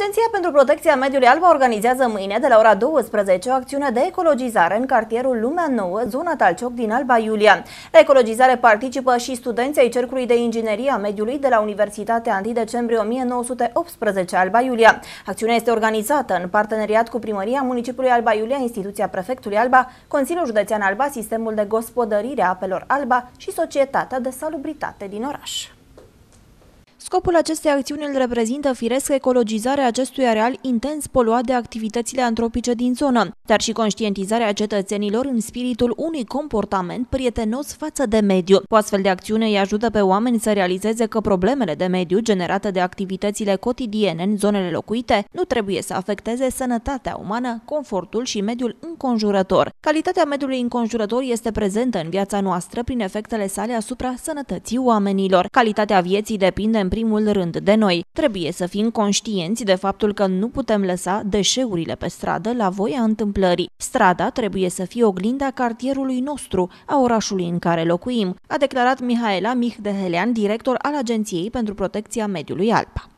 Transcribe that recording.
Agenția pentru Protecția Mediului Alba organizează mâine de la ora 12 o acțiune de ecologizare în cartierul Lumea Nouă, zona Talcioc din Alba Iulia. La ecologizare participă și studenții ai Cercului de Inginerie a Mediului de la Universitatea 1 decembrie 1918 Alba Iulia. Acțiunea este organizată în parteneriat cu Primăria Municipiului Alba Iulia, Instituția Prefectului Alba, Consiliul Județean Alba, Sistemul de Gospodărire a Apelor Alba și Societatea de Salubritate din oraș. Scopul acestei acțiuni îl reprezintă firesc ecologizarea acestui areal intens poluat de activitățile antropice din zonă, dar și conștientizarea cetățenilor în spiritul unui comportament prietenos față de mediu. O astfel de acțiune îi ajută pe oameni să realizeze că problemele de mediu generate de activitățile cotidiene în zonele locuite nu trebuie să afecteze sănătatea umană, confortul și mediul înconjurător. Calitatea mediului înconjurător este prezentă în viața noastră prin efectele sale asupra sănătății oamenilor. Calitatea vieții depinde în primul rând de noi. Trebuie să fim conștienți de faptul că nu putem lăsa deșeurile pe stradă la voia întâmplării. Strada trebuie să fie oglinda cartierului nostru, a orașului în care locuim, a declarat Mihaela Mihdehelean, director al Agenției pentru Protecția Mediului Alpa.